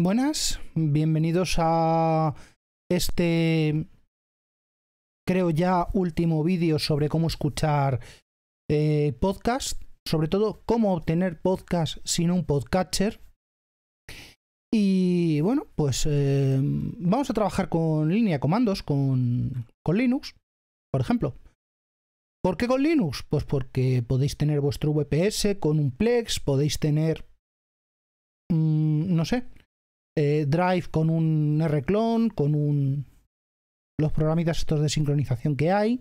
Buenas, bienvenidos a este, creo ya, último vídeo sobre cómo escuchar eh, podcast, sobre todo cómo obtener podcast sin un podcatcher. Y bueno, pues eh, vamos a trabajar con línea de comandos, con, con Linux, por ejemplo. ¿Por qué con Linux? Pues porque podéis tener vuestro VPS con un Plex, podéis tener, mm, no sé, eh, Drive con un R-Clone, con un los programitas estos de sincronización que hay,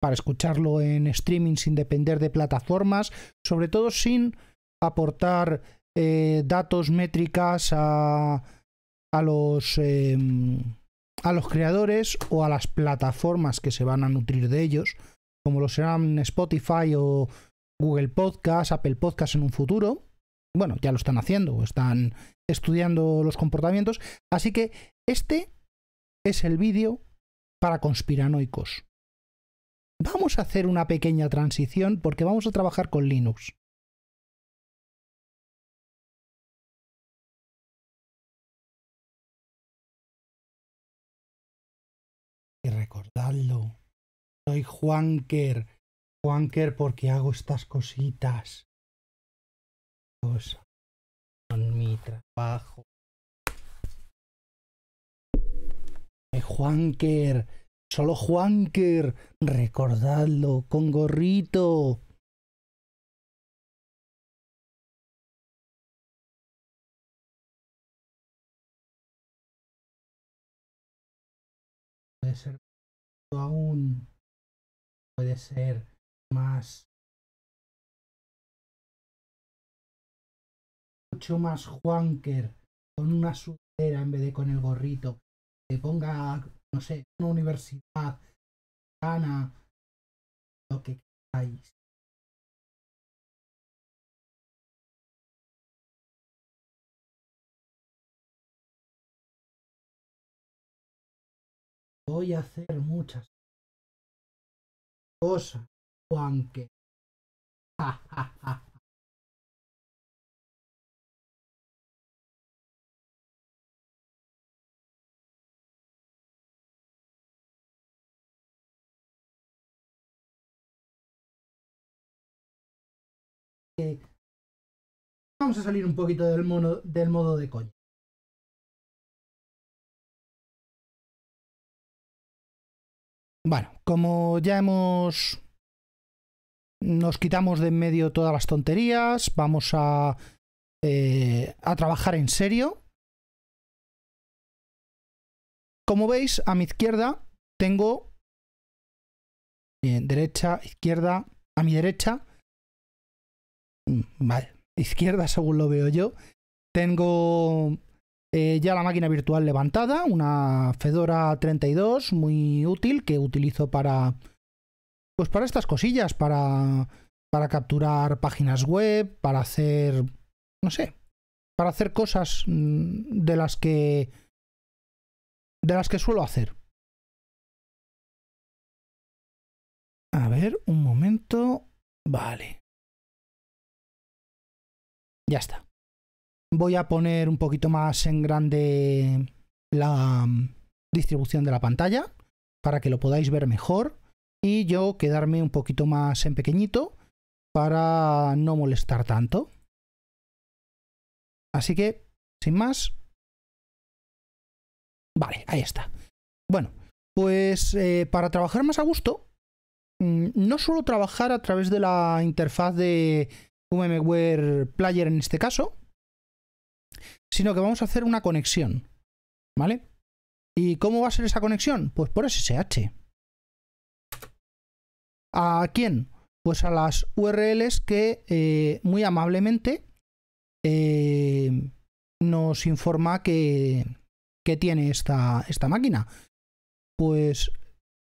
para escucharlo en streaming sin depender de plataformas, sobre todo sin aportar eh, datos métricas a, a los em, a los creadores o a las plataformas que se van a nutrir de ellos, como lo serán Spotify o Google Podcast, Apple Podcast en un futuro bueno, ya lo están haciendo, están estudiando los comportamientos. Así que este es el vídeo para conspiranoicos. Vamos a hacer una pequeña transición porque vamos a trabajar con Linux. Y recordadlo, soy Juanker, Juanker porque hago estas cositas con mi trabajo. Eh, Juanker, solo Juanker, recordadlo con gorrito. Puede ser aún, puede ser más mucho más Juanker con una sudadera en vez de con el gorrito, que ponga, no sé, una universidad, gana, lo que queráis. Voy a hacer muchas cosas, Juanque. vamos a salir un poquito del, del modo de coño Bueno, como ya hemos... Nos quitamos de en medio todas las tonterías, vamos a, eh, a trabajar en serio. Como veis, a mi izquierda tengo... Bien, eh, derecha, izquierda, a mi derecha vale, izquierda según lo veo yo. Tengo eh, ya la máquina virtual levantada, una Fedora 32 muy útil que utilizo para pues para estas cosillas, para para capturar páginas web, para hacer no sé, para hacer cosas mm, de las que de las que suelo hacer. A ver, un momento. Vale. Ya está. Voy a poner un poquito más en grande la mm, distribución de la pantalla para que lo podáis ver mejor y yo quedarme un poquito más en pequeñito para no molestar tanto. Así que, sin más. Vale, ahí está. Bueno, pues eh, para trabajar más a gusto, mm, no suelo trabajar a través de la interfaz de VMware Player en este caso, sino que vamos a hacer una conexión, ¿vale? ¿Y cómo va a ser esa conexión? Pues por SSH. ¿A quién? Pues a las URLs que eh, muy amablemente eh, nos informa que, que tiene esta, esta, máquina. Pues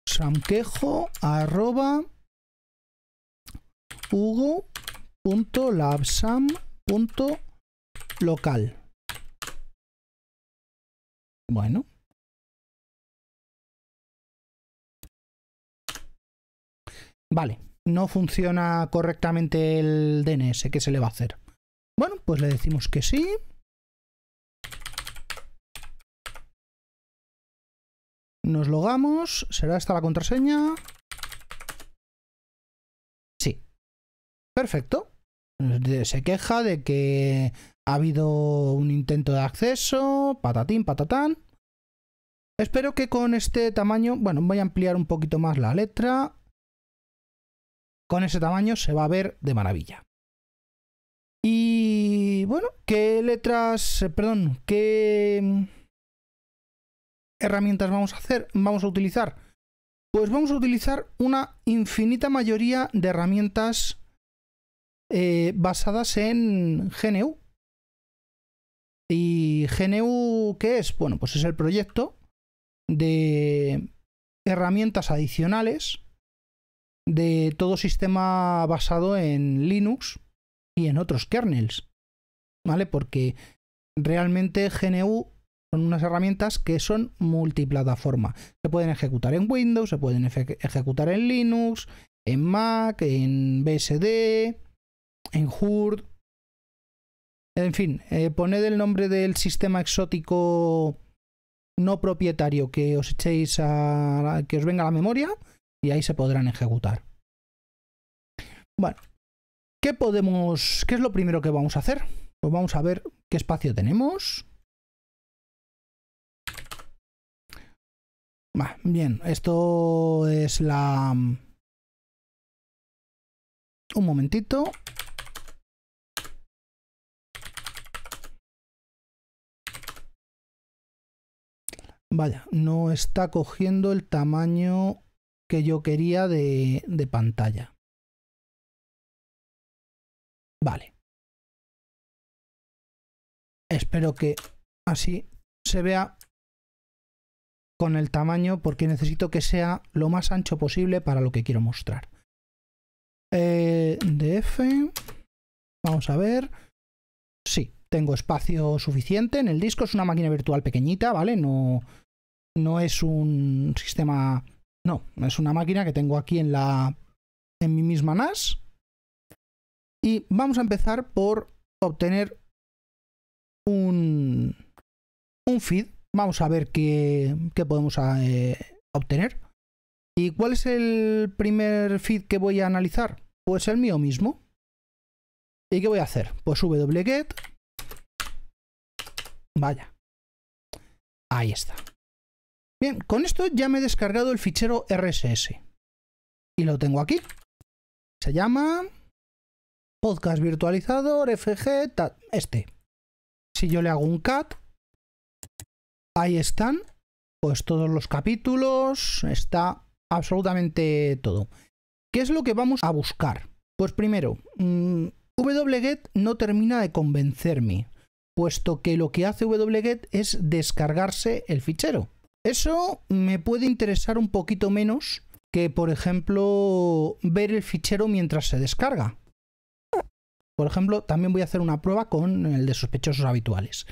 samquejo arroba hugo punto local bueno vale no funciona correctamente el DNS ¿qué se le va a hacer? bueno pues le decimos que sí nos logamos será esta la contraseña sí perfecto se queja de que ha habido un intento de acceso, patatín, patatán. Espero que con este tamaño, bueno, voy a ampliar un poquito más la letra. Con ese tamaño se va a ver de maravilla. Y bueno, ¿qué letras, eh, perdón, qué herramientas vamos a hacer, vamos a utilizar? Pues vamos a utilizar una infinita mayoría de herramientas eh, basadas en GNU. ¿Y GNU qué es? Bueno, pues es el proyecto de herramientas adicionales de todo sistema basado en Linux y en otros kernels. ¿Vale? Porque realmente GNU son unas herramientas que son multiplataforma. Se pueden ejecutar en Windows, se pueden ejecutar en Linux, en Mac, en BSD, en Hurd. En fin, eh, poned el nombre del sistema exótico no propietario que os echéis a, que os venga a la memoria y ahí se podrán ejecutar. Bueno, ¿qué podemos, qué es lo primero que vamos a hacer? Pues vamos a ver qué espacio tenemos. bien, esto es la... Un momentito. Vaya, no está cogiendo el tamaño que yo quería de, pantalla. Vale. Espero que así se vea con el tamaño porque necesito que sea lo más ancho posible para lo que quiero mostrar. Eh, DF, vamos a ver. Sí, tengo espacio suficiente en el disco, es una máquina virtual pequeñita, ¿vale? No, no es un sistema, no, es una máquina que tengo aquí en la en mi misma NAS. Y vamos a empezar por obtener un, feed. Vamos a ver qué, podemos eh, obtener. ¿Y cuál es el primer feed que voy a analizar? Pues el mío mismo. ¿Y qué voy a hacer? Pues wget. Vaya. Ahí está. Bien, con esto ya me he descargado el fichero RSS. Y lo tengo aquí. Se llama podcast virtualizador, FG, este. Si yo le hago un cat, ahí están pues todos los capítulos, está absolutamente todo. ¿Qué es lo que vamos a buscar? Pues primero, mm, wget no termina de convencerme, puesto que lo que hace wget es descargarse el fichero. Eso me puede interesar un poquito menos que, por ejemplo, ver el fichero mientras se descarga. Por ejemplo, también voy a hacer una prueba con el de sospechosos habituales.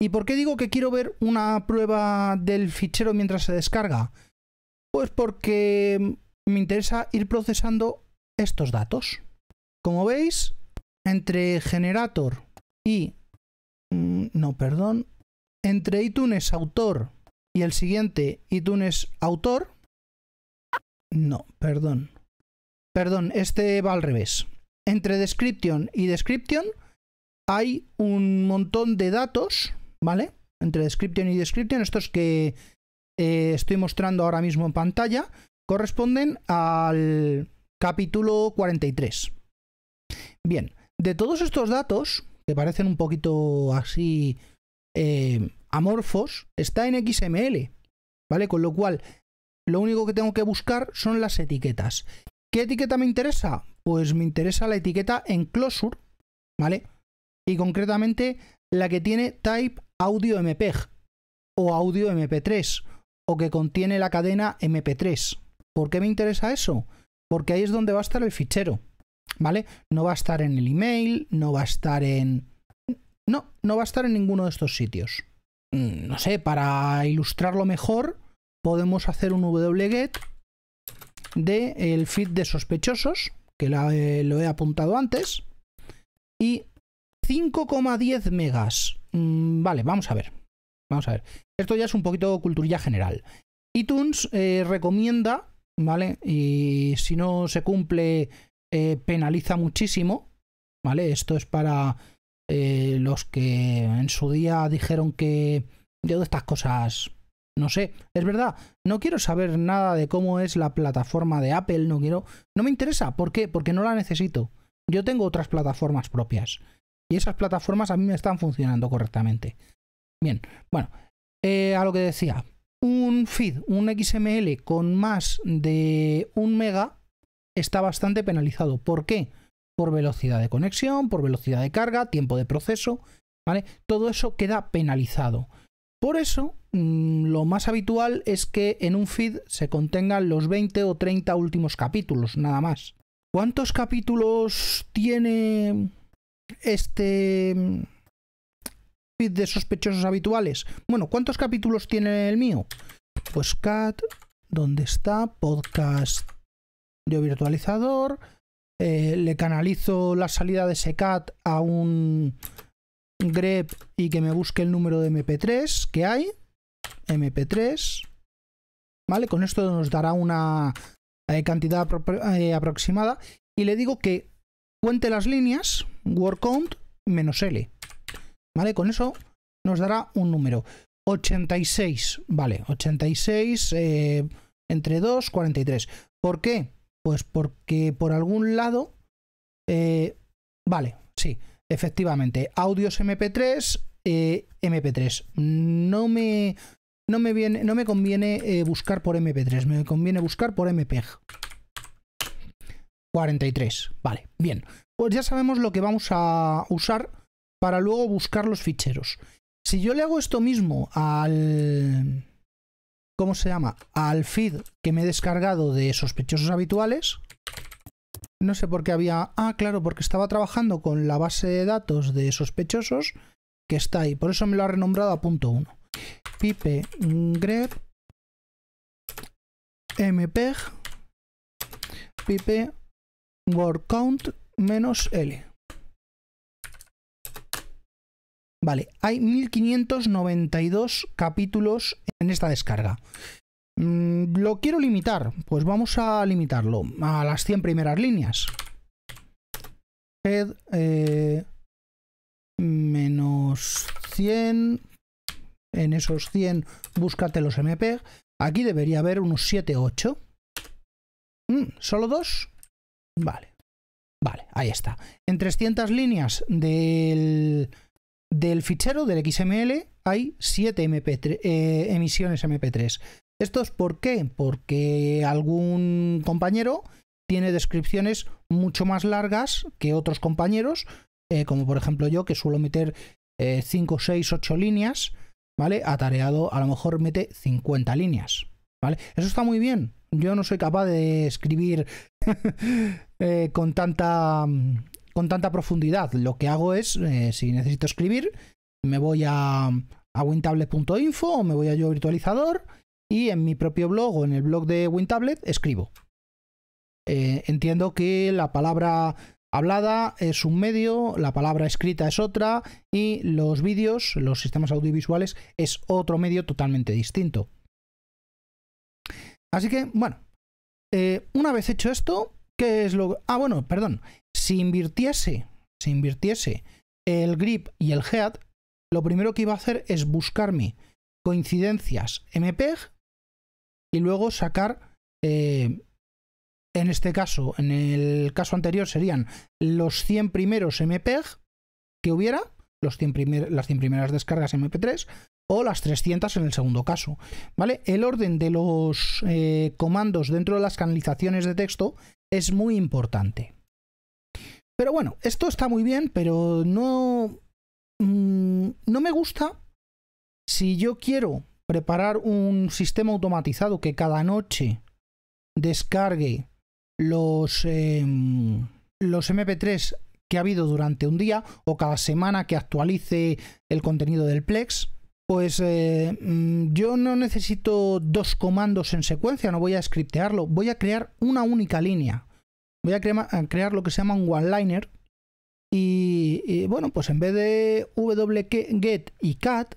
¿Y por qué digo que quiero ver una prueba del fichero mientras se descarga? Pues porque me interesa ir procesando estos datos. Como veis, entre Generator y... Mm, no, perdón. Entre iTunes Autor y el siguiente iTunes Autor. No, perdón. Perdón, este va al revés. Entre Description y Description hay un montón de datos, ¿vale? Entre Description y Description, estos que eh, estoy mostrando ahora mismo en pantalla, corresponden al capítulo 43. Bien, de todos estos datos, que parecen un poquito así eh, amorfos está en XML, ¿vale? Con lo cual, lo único que tengo que buscar son las etiquetas. ¿Qué etiqueta me interesa? Pues me interesa la etiqueta en Closure, ¿vale? Y concretamente la que tiene type audio MPEG o audio MP3 o que contiene la cadena MP3. ¿Por qué me interesa eso? Porque ahí es donde va a estar el fichero, ¿vale? No va a estar en el email, no va a estar en... No, no va a estar en ninguno de estos sitios. Mm, no sé, para ilustrarlo mejor, podemos hacer un wget de el feed de sospechosos, que eh, lo he apuntado antes, y 5,10 megas. Mm, vale, vamos a ver. Vamos a ver. Esto ya es un poquito culturilla general. iTunes eh, recomienda, ¿vale? Y si no se cumple, eh, penaliza muchísimo, ¿vale? Esto es para eh, los que en su día dijeron que yo de estas cosas no sé, es verdad, no quiero saber nada de cómo es la plataforma de Apple, no quiero, no me interesa, ¿por qué? Porque no la necesito. Yo tengo otras plataformas propias y esas plataformas a mí me están funcionando correctamente. Bien, bueno, eh, a lo que decía, un feed, un XML con más de un mega está bastante penalizado. ¿Por qué? por velocidad de conexión, por velocidad de carga, tiempo de proceso, ¿vale? Todo eso queda penalizado. Por eso, mm, lo más habitual es que en un feed se contengan los 20 o 30 últimos capítulos, nada más. ¿Cuántos capítulos tiene este mm, feed de sospechosos habituales? Bueno, ¿cuántos capítulos tiene el mío? Pues cat, ¿dónde está? Podcast de virtualizador, eh, le canalizo la salida de Secat a un grep y que me busque el número de mp3 que hay. mp3. ¿Vale? Con esto nos dará una eh, cantidad eh, aproximada. Y le digo que cuente las líneas, word count menos L. ¿Vale? Con eso nos dará un número. 86, vale, 86 entre 2, 43. ¿Por qué? Pues porque por algún lado... Eh, vale, sí, efectivamente. Audios MP3, eh, MP3. No me, no me, viene, no me conviene eh, buscar por MP3, me conviene buscar por MPEG. 43, vale, bien. Pues ya sabemos lo que vamos a usar para luego buscar los ficheros. Si yo le hago esto mismo al... ¿cómo se llama? Al feed que me he descargado de sospechosos habituales. No sé por qué había... Ah, claro, porque estaba trabajando con la base de datos de sospechosos que está ahí. Por eso me lo ha renombrado a punto 1. Pipe grep mpeg pipe word count menos L. Vale, hay 1592 capítulos en esta descarga. Mm, ¿Lo quiero limitar? Pues vamos a limitarlo a las 100 primeras líneas. Head eh, menos 100. En esos 100 búscate los MP. Aquí debería haber unos 7 8. Mm, ¿Solo dos? Vale. Vale, ahí está. En 300 líneas del del fichero del XML hay 7 MP3, eh, emisiones MP3. ¿Esto es por qué? Porque algún compañero tiene descripciones mucho más largas que otros compañeros, eh, como por ejemplo yo, que suelo meter 5, 6, 8 líneas, ¿vale? Atareado a lo mejor mete 50 líneas, ¿vale? Eso está muy bien. Yo no soy capaz de escribir eh, con tanta mm, con tanta profundidad. Lo que hago es, eh, si necesito escribir, me voy a, winTablet.info o me voy a yo virtualizador y en mi propio blog o en el blog de WinTablet escribo. Eh, entiendo que la palabra hablada es un medio, la palabra escrita es otra y los vídeos, los sistemas audiovisuales es otro medio totalmente distinto. Así que, bueno, eh, una vez hecho esto, ¿Qué es lo.? Ah, bueno, perdón. Si invirtiese, si invirtiese el grip y el head, lo primero que iba a hacer es buscarme coincidencias MPEG y luego sacar. Eh, en este caso, en el caso anterior serían los 100 primeros MPEG que hubiera, los las 100 primeras descargas MP3 o las 300 en el segundo caso. ¿Vale? El orden de los eh, comandos dentro de las canalizaciones de texto es muy importante. Pero bueno, esto está muy bien, pero no, mm, no me gusta si yo quiero preparar un sistema automatizado que cada noche descargue los, em, los MP3 que ha habido durante un día o cada semana que actualice el contenido del Plex. Pues eh, mm, yo no necesito dos comandos en secuencia, no voy a scriptearlo, voy a crear una única línea. Voy a, crear lo que se llama un one-liner. Y, bueno, pues en vez de wget y cat,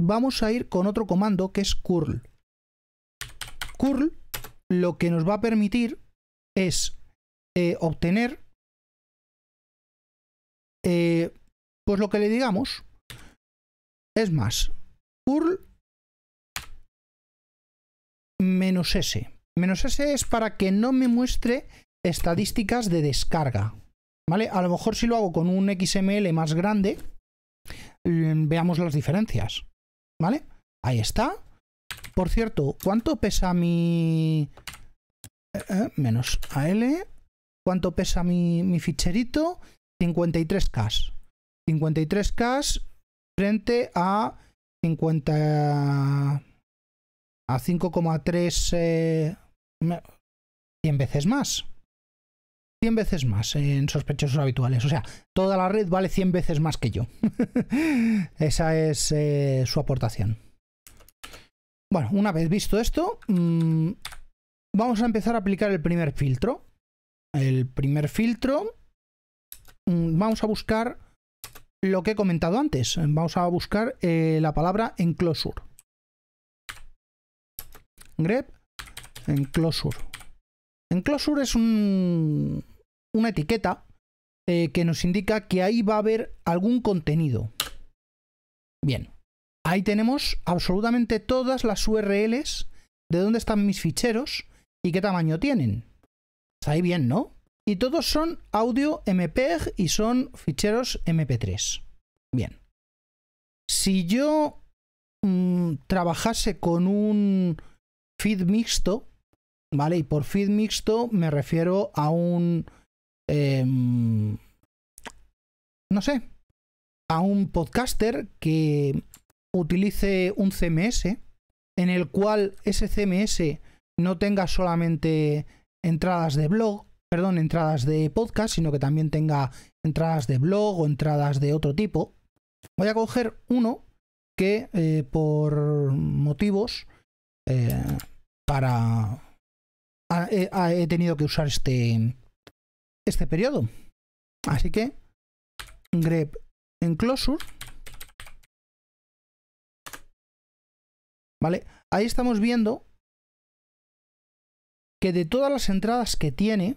vamos a ir con otro comando que es curl. Curl lo que nos va a permitir es eh, obtener eh, pues lo que le digamos. Es más, menos S. Menos S es para que no me muestre estadísticas de descarga. ¿Vale? A lo mejor si lo hago con un XML más grande, mm, veamos las diferencias. ¿Vale? Ahí está. Por cierto, ¿cuánto pesa mi... Eh, eh, menos AL. ¿Cuánto pesa mi, mi ficherito? 53K. 53K frente a 50 a 5,3 100 eh, veces más. 100 veces más en sospechosos habituales. O sea, toda la red vale 100 veces más que yo. Esa es eh, su aportación. Bueno, una vez visto esto, mm, vamos a empezar a aplicar el primer filtro. El primer filtro, mm, vamos a buscar lo que he comentado antes. Vamos a buscar eh, la palabra enclosure. Grep enclosure. Enclosure es una etiqueta eh, que nos indica que ahí va a haber algún contenido. Bien, ahí tenemos absolutamente todas las URLs de dónde están mis ficheros y qué tamaño tienen. Está pues ahí bien, ¿no? Y todos son audio MPEG y son ficheros MP3. Bien. Si yo mm, trabajase con un feed mixto, ¿vale? Y por feed mixto me refiero a un... Em, no sé, a un podcaster que utilice un CMS en el cual ese CMS no tenga solamente entradas de blog, perdón, entradas de podcast, sino que también tenga entradas de blog o entradas de otro tipo. Voy a coger uno que eh, por motivos eh, para eh, he tenido que usar este este periodo. Así que grep enclosure ¿Vale? Ahí estamos viendo que de todas las entradas que tiene,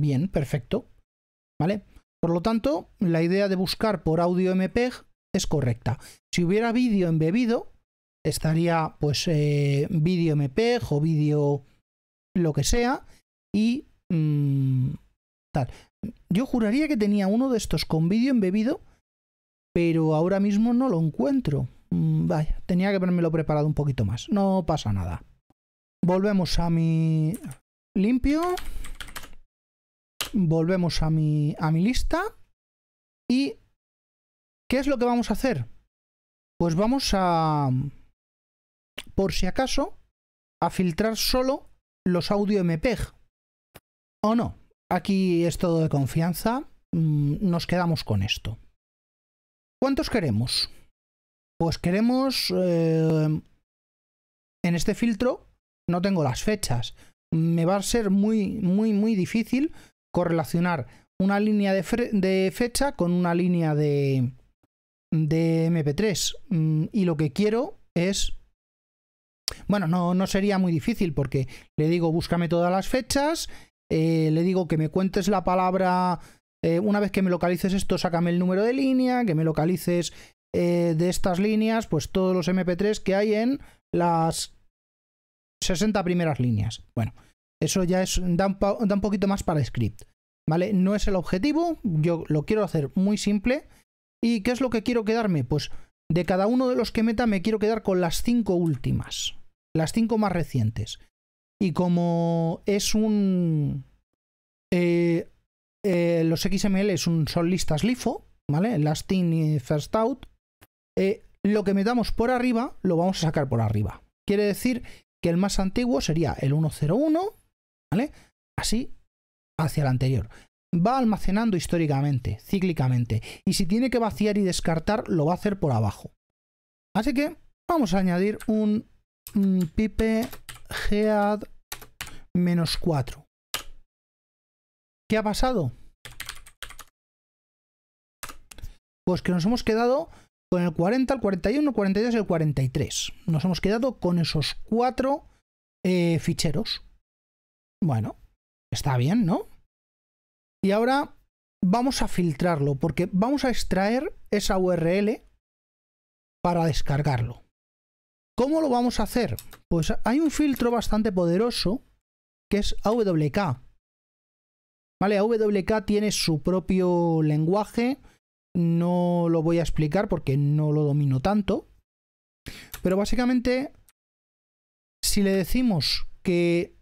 Bien, perfecto. ¿Vale? Por lo tanto, la idea de buscar por audio MPEG es correcta. Si hubiera vídeo embebido, estaría pues eh, vídeo MPEG o vídeo lo que sea y mm, tal. Yo juraría que tenía uno de estos con vídeo embebido, pero ahora mismo no lo encuentro. Mm, vaya, tenía que ponerme lo preparado un poquito más. No pasa nada. Volvemos a mi limpio volvemos a mi, a mi lista. ¿Y qué es lo que vamos a hacer? Pues vamos a, por si acaso, a filtrar solo los audio MPEG. ¿O no? Aquí es todo de confianza. Mm, nos quedamos con esto. ¿Cuántos queremos? Pues queremos... Eh, en este filtro no tengo las fechas. Me va a ser muy, muy, muy difícil correlacionar una línea de, fecha con una línea de, de MP3. Mm, y lo que quiero es... Bueno, no, no sería muy difícil porque le digo búscame todas las fechas, eh, le digo que me cuentes la palabra, eh, una vez que me localices esto, sácame el número de línea, que me localices eh, de estas líneas, pues todos los MP3 que hay en las 60 primeras líneas. Bueno, eso ya es, da, un, poquito más para script. ¿Vale? No es el objetivo, yo lo quiero hacer muy simple. ¿Y qué es lo que quiero quedarme? Pues de cada uno de los que meta me quiero quedar con las cinco últimas, las cinco más recientes. Y como es un... Eh, eh, los XML es un, son listas LIFO, ¿vale? Last in, first out. Eh, lo que metamos por arriba lo vamos a sacar por arriba. Quiere decir que el más antiguo sería el 101, ¿vale? Así hacia el anterior. Va almacenando históricamente, cíclicamente, y si tiene que vaciar y descartar, lo va a hacer por abajo. Así que vamos a añadir un, pipe head menos 4. ¿Qué ha pasado? Pues que nos hemos quedado con el 40, el 41, el 42 y el 43. Nos hemos quedado con esos cuatro eh, ficheros. Bueno, está bien, ¿no? Y ahora vamos a filtrarlo porque vamos a extraer esa URL para descargarlo. ¿Cómo lo vamos a hacer? Pues hay un filtro bastante poderoso que es AWK. Vale, AWK tiene su propio lenguaje, no lo voy a explicar porque no lo domino tanto, pero básicamente si le decimos que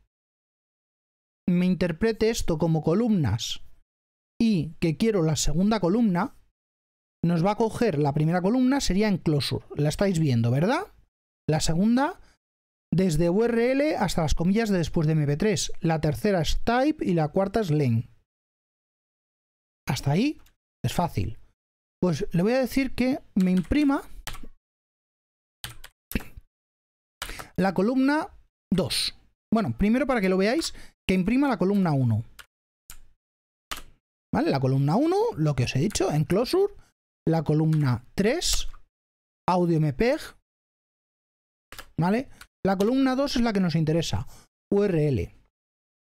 me interprete esto como columnas y que quiero la segunda columna, nos va a coger la primera columna, sería en closure. La estáis viendo, ¿verdad? La segunda, desde URL hasta las comillas de después de MP3. La tercera es type y la cuarta es len. Hasta ahí es fácil. Pues le voy a decir que me imprima la columna 2. Bueno, primero para que lo veáis, que imprima la columna 1. ¿Vale? La columna 1, lo que os he dicho, en Closure. La columna 3, audio MPEG. ¿Vale? La columna 2 es la que nos interesa, URL.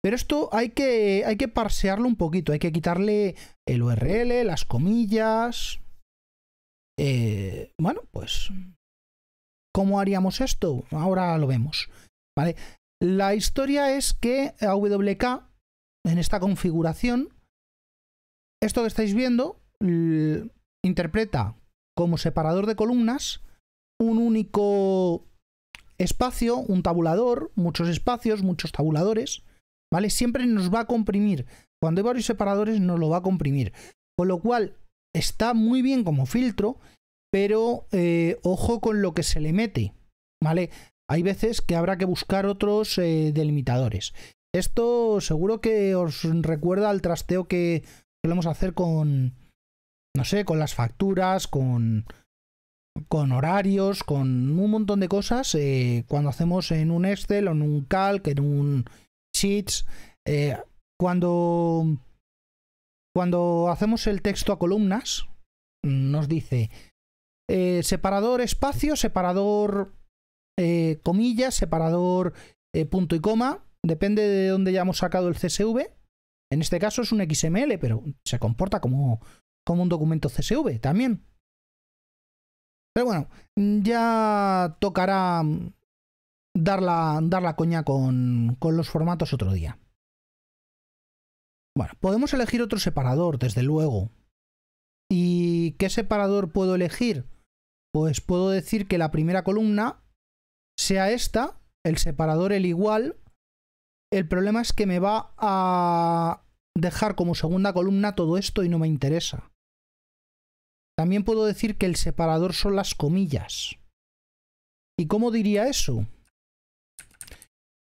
Pero esto hay que, hay que parsearlo un poquito, hay que quitarle el URL, las comillas. Eh, bueno, pues... ¿Cómo haríamos esto? Ahora lo vemos. ¿Vale? La historia es que AWK, en esta configuración, esto que estáis viendo, interpreta como separador de columnas un único espacio, un tabulador, muchos espacios, muchos tabuladores, ¿vale? Siempre nos va a comprimir. Cuando hay varios separadores nos lo va a comprimir. Con lo cual está muy bien como filtro, pero eh, ojo con lo que se le mete, ¿vale? hay veces que habrá que buscar otros eh, delimitadores. Esto seguro que os recuerda al trasteo que solemos hacer con, no sé, con las facturas, con, con horarios, con un montón de cosas. Eh, cuando hacemos en un Excel, en un Calc, en un Sheets, eh, cuando, cuando hacemos el texto a columnas, nos dice separador espacio, separador eh, comillas, separador, eh, punto y coma. Depende de dónde hemos sacado el CSV. En este caso es un XML, pero se comporta como, como un documento CSV también. Pero bueno, ya tocará mm, dar la, la coña con, con los formatos otro día. Bueno, podemos elegir otro separador, desde luego. ¿Y qué separador puedo elegir? Pues puedo decir que la primera columna sea esta, el separador el igual. El problema es que me va a dejar como segunda columna todo esto y no me interesa. También puedo decir que el separador son las comillas. ¿Y cómo diría eso?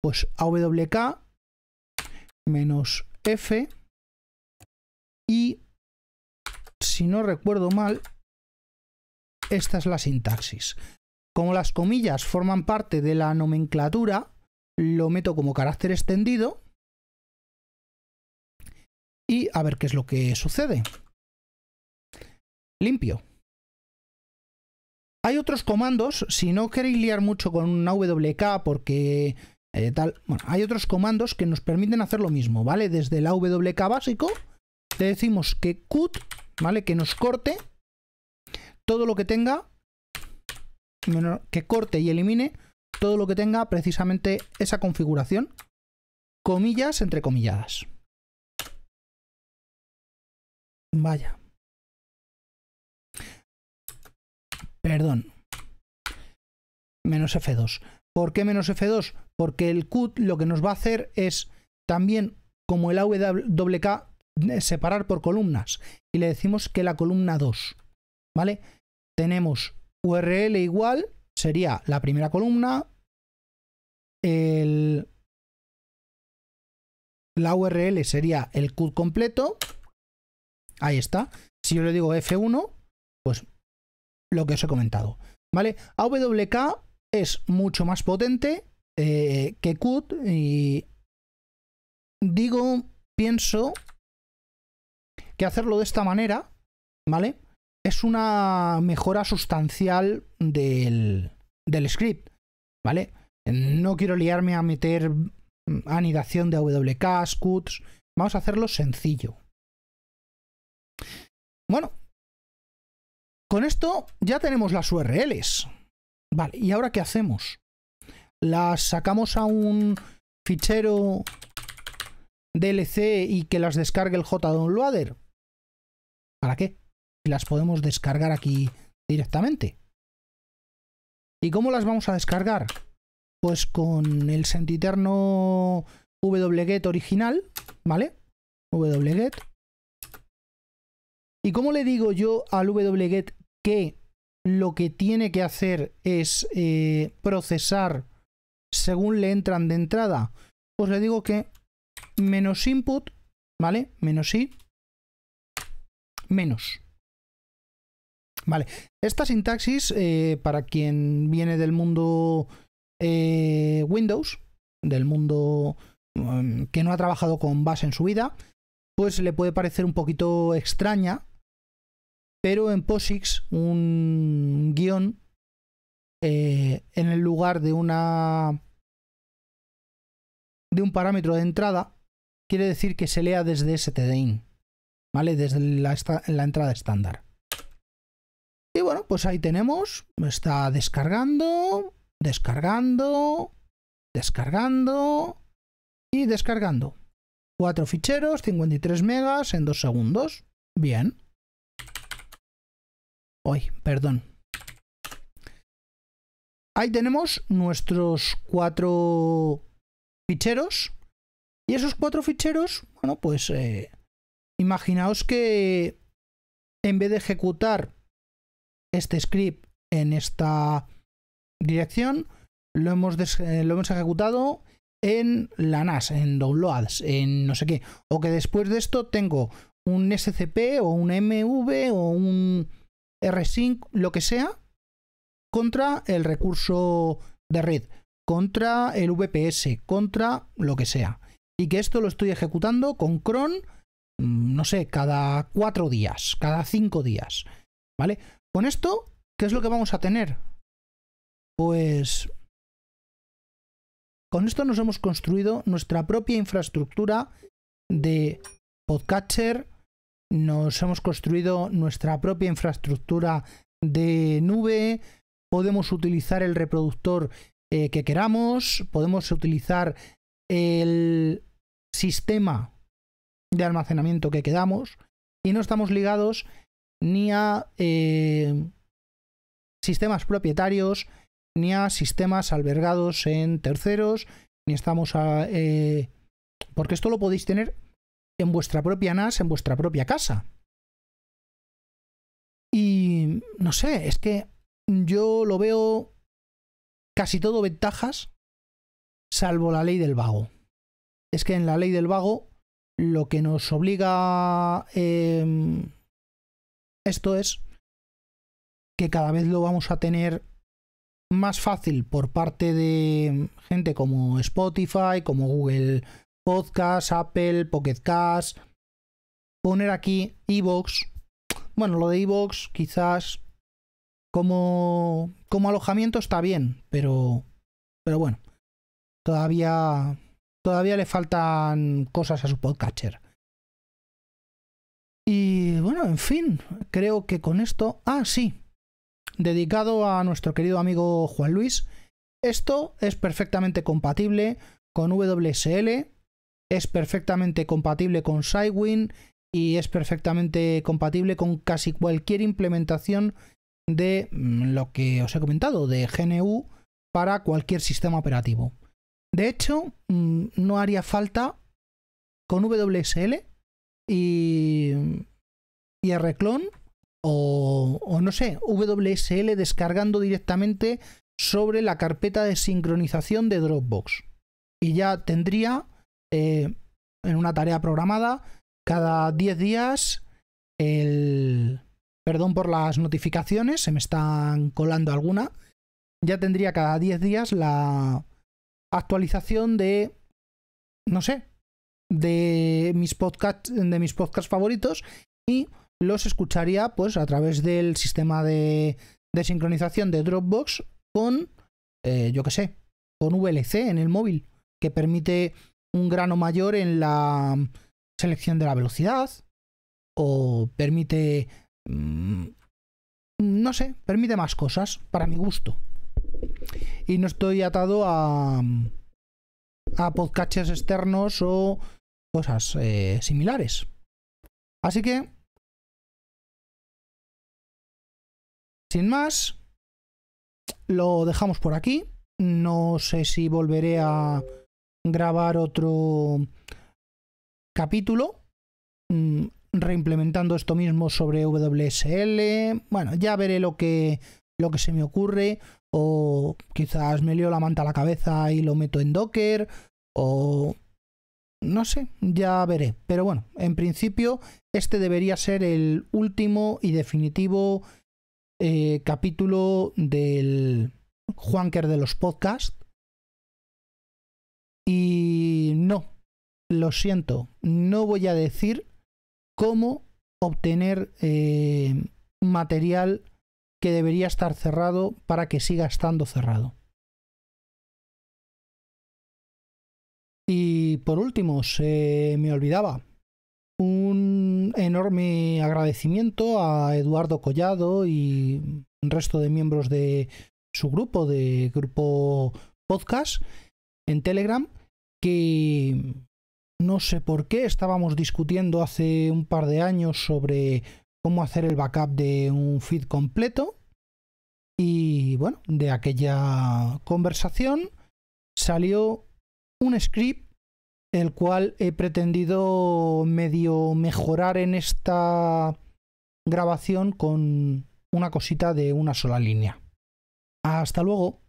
Pues AWK menos F y, si no recuerdo mal, esta es la sintaxis. Como las comillas forman parte de la nomenclatura, lo meto como carácter extendido y a ver qué es lo que sucede. Limpio. Hay otros comandos, si no queréis liar mucho con una WK porque eh, tal, bueno, hay otros comandos que nos permiten hacer lo mismo, ¿vale? Desde el WK básico le decimos que cut, ¿vale? Que nos corte todo lo que tenga que corte y elimine todo lo que tenga precisamente esa configuración, comillas entre comilladas. Vaya. Perdón. Menos F2. ¿Por qué menos F2? Porque el CUT lo que nos va a hacer es también, como el AWK, separar por columnas. Y le decimos que la columna 2. ¿Vale? Tenemos URL igual sería la primera columna, el, la URL sería el CUD completo. Ahí está. Si yo le digo F1, pues lo que os he comentado. ¿Vale? AWK es mucho más potente eh, que Qt y digo, pienso que hacerlo de esta manera, ¿vale? es una mejora sustancial del, script, ¿vale? No quiero liarme a meter anidación de WK, scuds. Vamos a hacerlo sencillo. Bueno, con esto ya tenemos las URLs. Vale, ¿y ahora qué hacemos? Las sacamos a un fichero DLC y que las descargue el JDownloader. ¿Para qué? y las podemos descargar aquí directamente. ¿Y cómo las vamos a descargar? Pues con el sentiterno wget original, ¿vale? wget. ¿Y cómo le digo yo al wget que lo que tiene que hacer es eh, procesar según le entran de entrada? Pues le digo que menos input, ¿vale? Menos i, menos. Vale. Esta sintaxis, eh, para quien viene del mundo eh, Windows, del mundo mm, que no ha trabajado con Bash en su vida, pues le puede parecer un poquito extraña. Pero en POSIX, un guión eh, en el lugar de una. de un parámetro de entrada, quiere decir que se lea desde stdin, ¿vale? Desde la entrada estándar. Y bueno, pues ahí tenemos. Está descargando, descargando, descargando y descargando. Cuatro ficheros, 53 megas en dos segundos. Bien. Hoy, perdón. Ahí tenemos nuestros cuatro ficheros. Y esos cuatro ficheros, bueno, pues eh, imaginaos que en vez de ejecutar este script en esta dirección, lo hemos, eh, lo hemos ejecutado en la NAS, en downloads, en no sé qué. O que después de esto tengo un SCP o un MV o un RSync, lo que sea, contra el recurso de red, contra el VPS, contra lo que sea. Y que esto lo estoy ejecutando con cron, mm, no sé, cada cuatro días, cada cinco días. ¿Vale? Con esto, ¿qué es lo que vamos a tener? Pues... Con esto nos hemos construido nuestra propia infraestructura de podcatcher, nos hemos construido nuestra propia infraestructura de nube, podemos utilizar el reproductor eh, que queramos, podemos utilizar el sistema de almacenamiento que quedamos y no estamos ligados ni a eh, sistemas propietarios, ni a sistemas albergados en terceros, ni estamos a... Eh, porque esto lo podéis tener en vuestra propia NAS, en vuestra propia casa. Y no sé, es que yo lo veo casi todo ventajas, salvo la ley del vago. Es que en la ley del vago lo que nos obliga... Eh, esto es que cada vez lo vamos a tener más fácil por parte de gente como Spotify, como Google Podcast, Apple, Pocket poner aquí Evox. Bueno, lo de Evox quizás como, como alojamiento está bien, pero, pero bueno, todavía, todavía le faltan cosas a su podcatcher. Y bueno, en fin, creo que con esto... Ah, sí. Dedicado a nuestro querido amigo Juan Luis. Esto es perfectamente compatible con WSL, es perfectamente compatible con Sidewin y es perfectamente compatible con casi cualquier implementación de mm, lo que os he comentado, de GNU para cualquier sistema operativo. De hecho, mm, no haría falta con WSL y, y o, no sé, WSL descargando directamente sobre la carpeta de sincronización de Dropbox. Y ya tendría eh, en una tarea programada cada 10 días el... Perdón por las notificaciones, se me están colando alguna. Ya tendría cada 10 días la actualización de, no sé, de mis podcasts de mis podcasts favoritos y los escucharía pues a través del sistema de, sincronización de Dropbox con eh, yo que sé con VLC en el móvil que permite un grano mayor en la selección de la velocidad o permite mm, no sé permite más cosas para mi gusto y no estoy atado a a podcasts externos o cosas eh, similares. Así que, sin más, lo dejamos por aquí. No sé si volveré a grabar otro capítulo mm, reimplementando esto mismo sobre WSL. Bueno, ya veré lo que, lo que se me ocurre. O quizás me leo la manta a la cabeza y lo meto en Docker. O no sé, ya veré. Pero bueno, en principio este debería ser el último y definitivo eh, capítulo del Juanker de los podcasts. Y no, lo siento, no voy a decir cómo obtener eh, material que debería estar cerrado para que siga estando cerrado. Y por último, se me olvidaba. Un enorme agradecimiento a Eduardo Collado y el resto de miembros de su grupo, de Grupo Podcast, en Telegram, que no sé por qué estábamos discutiendo hace un par de años sobre cómo hacer el backup de un feed completo. Y bueno, de aquella conversación salió un script el cual he pretendido medio mejorar en esta grabación con una cosita de una sola línea. Hasta luego.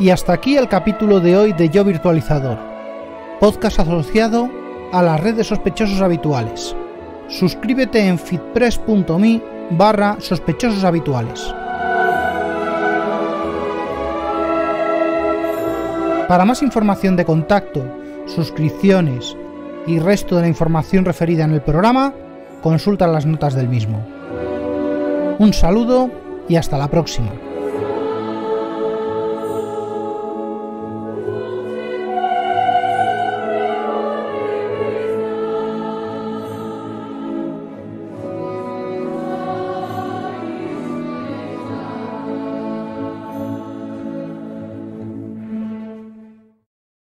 Y hasta aquí el capítulo de hoy de Yo Virtualizador, podcast asociado a las redes sospechosos habituales. Suscríbete en fitpress.me barra sospechosos habituales. Para más información de contacto, suscripciones y resto de la información referida en el programa, consulta las notas del mismo. Un saludo y hasta la próxima.